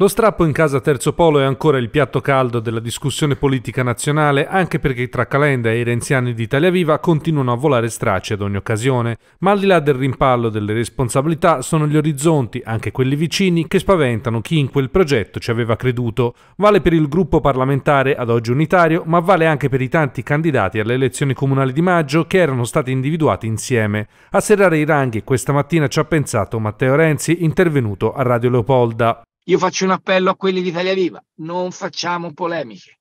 Lo strappo in casa Terzo Polo è ancora il piatto caldo della discussione politica nazionale, anche perché tra Calenda e i renziani di Italia Viva continuano a volare stracci ad ogni occasione. Ma al di là del rimpallo delle responsabilità, sono gli orizzonti, anche quelli vicini, che spaventano chi in quel progetto ci aveva creduto. Vale per il gruppo parlamentare ad oggi unitario, ma vale anche per i tanti candidati alle elezioni comunali di maggio che erano stati individuati insieme. A serrare i ranghi questa mattina ci ha pensato Matteo Renzi, intervenuto a Radio Leopolda. Io faccio un appello a quelli di Italia Viva, non facciamo polemiche,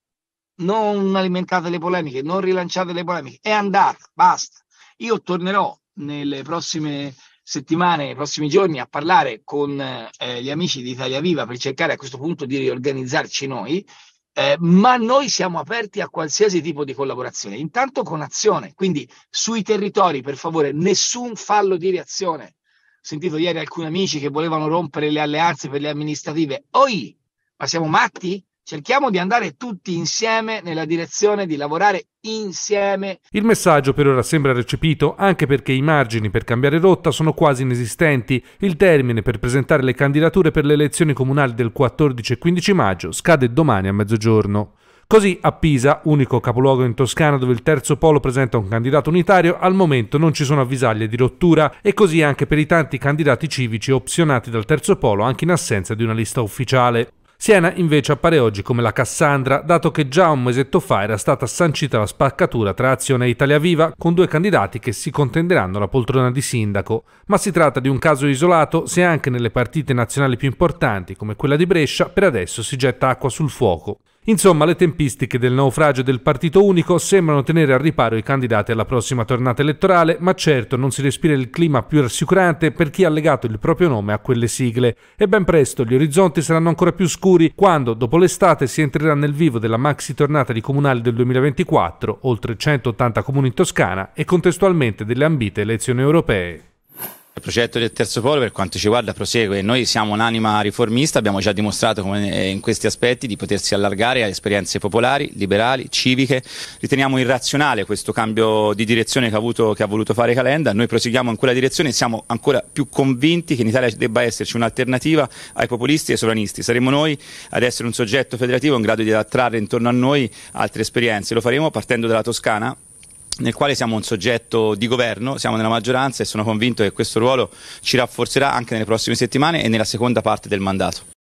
non alimentate le polemiche, non rilanciate le polemiche, è andata, basta. Io tornerò nelle prossime settimane, nei prossimi giorni a parlare con eh, gli amici di Italia Viva per cercare a questo punto di riorganizzarci noi, eh, ma noi siamo aperti a qualsiasi tipo di collaborazione, intanto con azione, quindi sui territori per favore nessun fallo di reazione, sentito ieri alcuni amici che volevano rompere le alleanze per le amministrative. Oi, ma siamo matti? Cerchiamo di andare tutti insieme nella direzione di lavorare insieme. Il messaggio per ora sembra recepito anche perché i margini per cambiare rotta sono quasi inesistenti. Il termine per presentare le candidature per le elezioni comunali del 14 e 15 maggio scade domani a mezzogiorno. Così a Pisa, unico capoluogo in Toscana dove il terzo polo presenta un candidato unitario, al momento non ci sono avvisaglie di rottura e così anche per i tanti candidati civici opzionati dal terzo polo anche in assenza di una lista ufficiale. Siena invece appare oggi come la Cassandra, dato che già un mesetto fa era stata sancita la spaccatura tra Azione e Italia Viva, con due candidati che si contenderanno la poltrona di sindaco. Ma si tratta di un caso isolato se anche nelle partite nazionali più importanti, come quella di Brescia, per adesso si getta acqua sul fuoco. Insomma, le tempistiche del naufragio del partito unico sembrano tenere al riparo i candidati alla prossima tornata elettorale, ma certo non si respira il clima più rassicurante per chi ha legato il proprio nome a quelle sigle. E ben presto gli orizzonti saranno ancora più scuri quando, dopo l'estate, si entrerà nel vivo della maxi tornata di comunali del 2024, oltre 180 comuni in Toscana e contestualmente delle ambite elezioni europee. Il progetto del terzo polo per quanto ci riguarda prosegue, noi siamo un'anima riformista, abbiamo già dimostrato eh, in questi aspetti di potersi allargare a esperienze popolari, liberali, civiche, riteniamo irrazionale questo cambio di direzione che ha, avuto, che ha voluto fare Calenda, noi proseguiamo in quella direzione e siamo ancora più convinti che in Italia debba esserci un'alternativa ai populisti e ai sovranisti, saremo noi ad essere un soggetto federativo in grado di attrarre intorno a noi altre esperienze, lo faremo partendo dalla Toscana nel quale siamo un soggetto di governo, siamo nella maggioranza e sono convinto che questo ruolo ci rafforzerà anche nelle prossime settimane e nella seconda parte del mandato.